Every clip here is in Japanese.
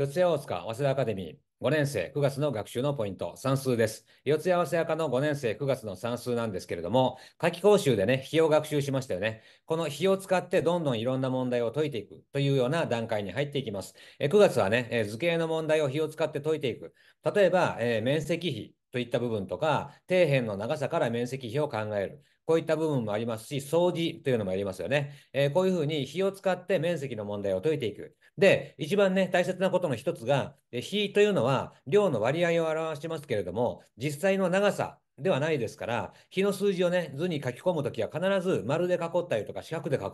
四谷大塚早稲田アカデミー5年生9月の学習のポイント、算数です。四谷早稲田科の5年生9月の算数なんですけれども、夏季講習でね、日を学習しましたよね。この日を使ってどんどんいろんな問題を解いていくというような段階に入っていきます。え9月はね、え図形の問題を日を使って解いていく。例えば、え面積比といった部分とか、底辺の長さから面積比を考える。こういった部分もありますし、掃除というのもありますよね。えー、こういうふうに火を使って面積の問題を解いていく。で、一番ね、大切なことの一つが、火というのは量の割合を表してますけれども、実際の長さ、ではないですから、日の数字をね、図に書き込むときは必ず丸で囲ったりとか四角で囲う。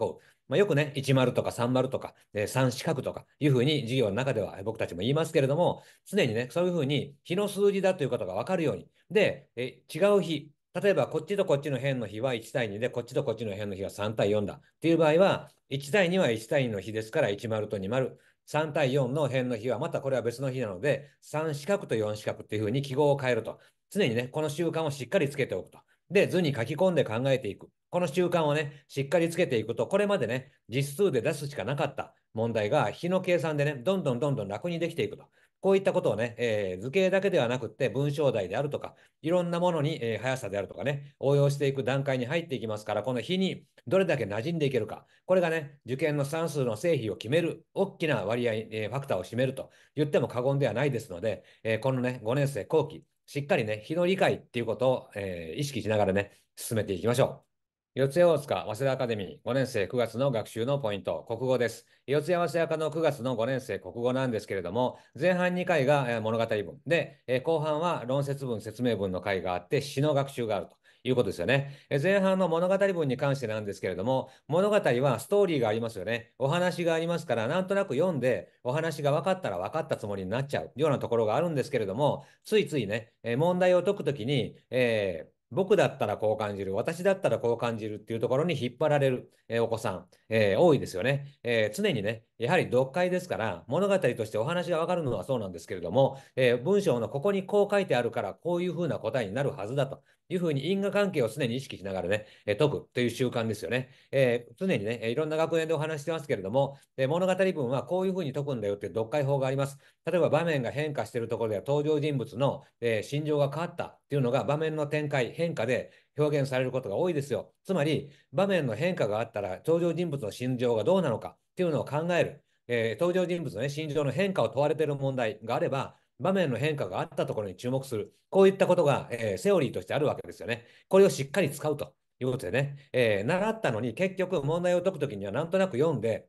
まあ、よくね、10とか30とか、えー、3四角とかいうふうに授業の中では僕たちも言いますけれども、常にね、そういうふうに日の数字だということがわかるように。で、え違う日、例えばこっちとこっちの辺の比は1対2で、こっちとこっちの辺の比は3対4だっていう場合は、1対2は1対2の比ですから1丸と2丸。3対4の辺の比はまたこれは別の比なので、3四角と4四角っていうふうに記号を変えると。常にね、この習慣をしっかりつけておくと。で、図に書き込んで考えていく。この習慣をね、しっかりつけていくと、これまでね、実数で出すしかなかった問題が、比の計算でね、どんどんどんどん楽にできていくと。こういったことをね、えー、図形だけではなくって文章題であるとか、いろんなものに、えー、速さであるとかね、応用していく段階に入っていきますから、この日にどれだけ馴染んでいけるか、これがね、受験の算数の成否を決める、大きな割合、えー、ファクターを占めると言っても過言ではないですので、えこのね、5年生後期、しっかりね、日の理解っていうことを、え意識しながらね、進めていきましょう。四谷大塚早稲田アカデミー5年生9月の学習のポイント、国語です。四谷早稲田科の9月の5年生国語なんですけれども、前半2回が物語文で、後半は論説文、説明文の回があって、詩の学習があると。いうことですよね。前半の物語文に関してなんですけれども、物語はストーリーがありますよね。お話がありますから、なんとなく読んで、お話が分かったら分かったつもりになっちゃうようなところがあるんですけれども、ついついね、問題を解くときに、えー僕だったらこう感じる、私だったらこう感じるっていうところに引っ張られる、えー、お子さん、えー、多いですよね、えー、常にね、やはり読解ですから、物語としてお話がわかるのはそうなんですけれども、え文章のここにこう書いてあるから、こういうふうな答えになるはずだというふうに因果関係を常に意識しながらね、え解くという習慣ですよね。えー、常にね、いろんな学園でお話してますけれども、え物語文はこういうふうに解くんだよという読解法があります。例えば場面が変化しているところでは登場人物の、えー、心情が変わったっていうのが場面の展開、変化で表現されることが多いですよ。つまり、場面の変化があったら登場人物の心情がどうなのかっていうのを考える。えー、登場人物の、ね、心情の変化を問われている問題があれば、場面の変化があったところに注目する、こういったことが、えー、セオリーとしてあるわけですよね。これをしっかり使うということでね、えー、習ったのに結局問題を解くときにはなんとなく読んで、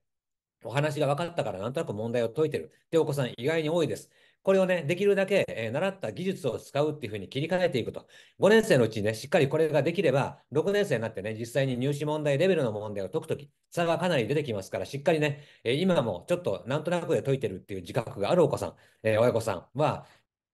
お話が分かったからなんとなく問題を解いてるってお子さん意外に多いです。これをね、できるだけ、えー、習った技術を使うっていうふうに切り替えていくと。5年生のうちにね、しっかりこれができれば、6年生になってね、実際に入試問題レベルの問題を解くとき、差がかなり出てきますから、しっかりね、えー、今もちょっとなんとなくで解いてるっていう自覚があるお子さん、えー、親御さんは、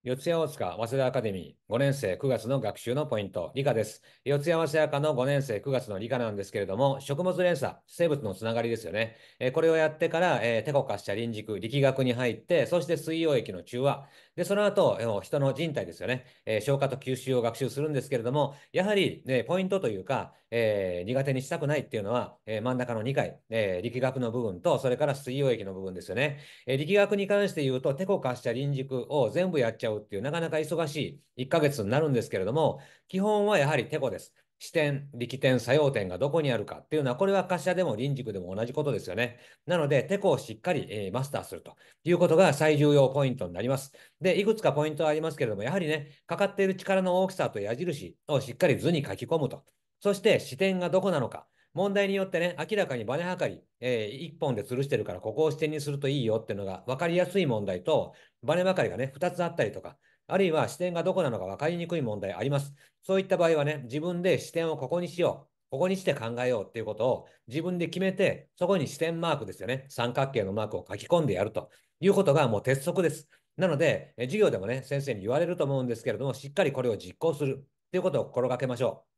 四谷大塚早稲田アカデミー5年生9月の学習のポイント、理科です。四谷早稲田科の5年生9月の理科なんですけれども、食物連鎖、生物のつながりですよね。えー、これをやってから、えー、手こ滑車輪軸、力学に入って、そして水溶液の中和。で、その後、えー、人の人体ですよね、えー、消化と吸収を学習するんですけれども、やはり、ね、ポイントというか、え苦手にしたくないっていうのは、え真ん中の2回、え力学の部分と、それから水溶液の部分ですよね。え力学に関して言うと、手こ滑車輪軸を全部やっちゃううっていう、なかなか忙しい1ヶ月になるんですけれども、基本はやはりてこです。視点、力点、作用点がどこにあるかっていうのは、これは貸車でも臨時区でも同じことですよね。なので、テコをしっかり、えー、マスターするということが最重要ポイントになります。で、いくつかポイントはありますけれども、やはりね、かかっている力の大きさと矢印をしっかり図に書き込むと。そして、視点がどこなのか。問題によってね、明らかにバネ測り、えー、1本で吊るしてるから、ここを支点にするといいよっていうのが分かりやすい問題と、バネばかりがね、2つあったりとか、あるいは視点がどこなのか分かりにくい問題あります。そういった場合はね、自分で視点をここにしよう。ここにして考えようっていうことを自分で決めて、そこに視点マークですよね。三角形のマークを書き込んでやるということがもう鉄則です。なので、授業でもね、先生に言われると思うんですけれども、しっかりこれを実行するっていうことを心がけましょう。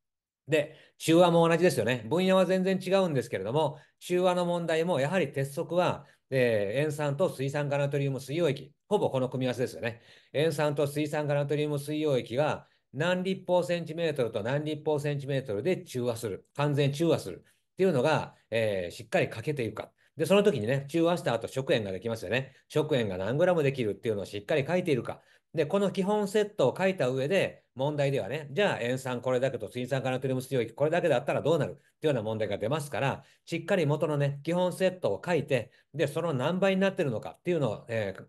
で、中和も同じですよね。分野は全然違うんですけれども、中和の問題もやはり鉄則は、えー、塩酸と水酸化ナトリウム水溶液、ほぼこの組み合わせですよね。塩酸と水酸化ナトリウム水溶液は何立方センチメートルと何立方センチメートルで中和する、完全中和するっていうのが、えー、しっかりかけていくか。で、その時にね、中和した後、食塩ができますよね。食塩が何グラムできるっていうのをしっかり書いているか。で、この基本セットを書いた上で、問題ではね、じゃあ塩酸これだけと水酸化ナトリウム水溶液これだけだったらどうなるっていうような問題が出ますから、しっかり元のね、基本セットを書いて、で、その何倍になってるのかっていうのを、えー、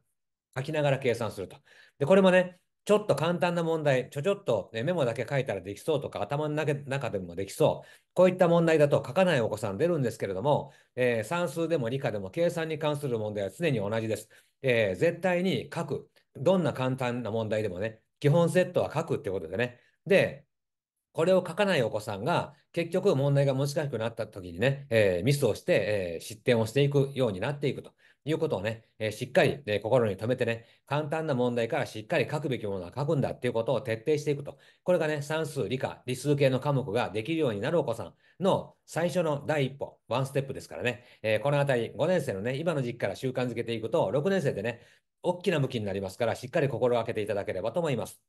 書きながら計算すると。で、これもね、ちょっと簡単な問題、ちょちょっとメモだけ書いたらできそうとか、頭の中でもできそう。こういった問題だと書かないお子さん出るんですけれども、えー、算数でも理科でも計算に関する問題は常に同じです。えー、絶対に書く。どんな簡単な問題でもね、基本セットは書くってことでね。で、これを書かないお子さんが、結局問題が難しくなった時にね、えー、ミスをして、え失点をしていくようになっていくと。いうことをね、えー、しっかり、ね、心に留めてね、簡単な問題からしっかり書くべきものは書くんだっていうことを徹底していくと。これがね、算数、理科、理数系の科目ができるようになるお子さんの最初の第一歩、ワンステップですからね、えー、このあたり5年生のね、今の時期から習慣づけていくと、6年生でね、大きな向きになりますから、しっかり心がけていただければと思います。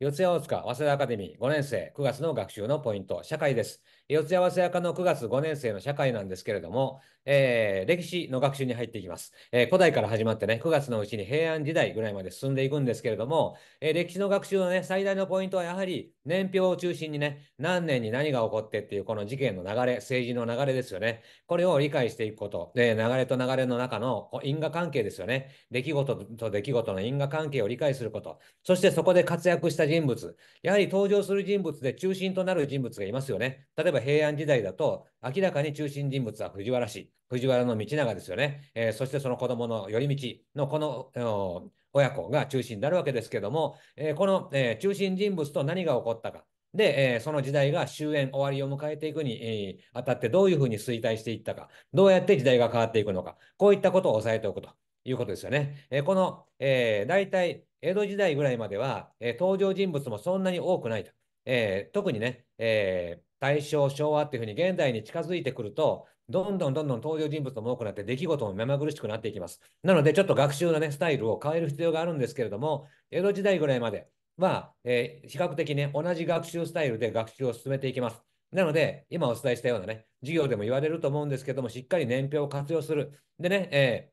四谷大塚、早稲田アカデミー5年生9月の学習のポイント、社会です。四谷早稲せの9月5年生の社会なんですけれども、えー、歴史の学習に入っていきます、えー、古代から始まってね、9月のうちに平安時代ぐらいまで進んでいくんですけれども、えー、歴史の学習のね、最大のポイントはやはり年表を中心にね、何年に何が起こってっていうこの事件の流れ、政治の流れですよね。これを理解していくこと、で流れと流れの中の因果関係ですよね。出来事と出来事の因果関係を理解すること、そしてそこで活躍した人物、やはり登場する人物で中心となる人物がいますよね。例えば平安時代だと、明らかに中心人物は藤原氏、藤原の道長ですよね。えー、そしてその子供の頼道のこの親子が中心になるわけですけども、えー、この、えー、中心人物と何が起こったか。で、えその時代が終焉、終わりを迎えていくに、えあたってどういうふうに衰退していったか、どうやって時代が変わっていくのか、こういったことを押さえておくということですよね。えこの、え大体江戸時代ぐらいまでは、え登場人物もそんなに多くないと。え特にね、えー大正、昭和っていうふうに現代に近づいてくると、どんどんどんどん登場人物も多くなって、出来事も目まぐるしくなっていきます。なので、ちょっと学習の、ね、スタイルを変える必要があるんですけれども、江戸時代ぐらいまでは、えー、比較的ね、同じ学習スタイルで学習を進めていきます。なので、今お伝えしたようなね、授業でも言われると思うんですけども、しっかり年表を活用する。でね、えー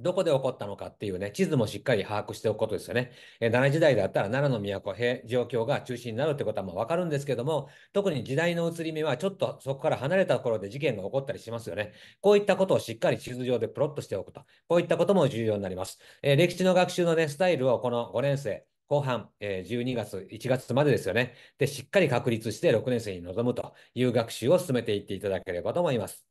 どこで起こったのかっていうね、地図もしっかり把握しておくことですよね。え奈良時代だったら奈良の都、平、状況が中心になるってことはもうわかるんですけども、特に時代の移り目はちょっとそこから離れたところで事件が起こったりしますよね。こういったことをしっかり地図上でプロットしておくと。こういったことも重要になります。えー、歴史の学習のね、スタイルをこの5年生、後半、え12月、1月までですよね。で、しっかり確立して6年生に臨むという学習を進めていっていただければと思います。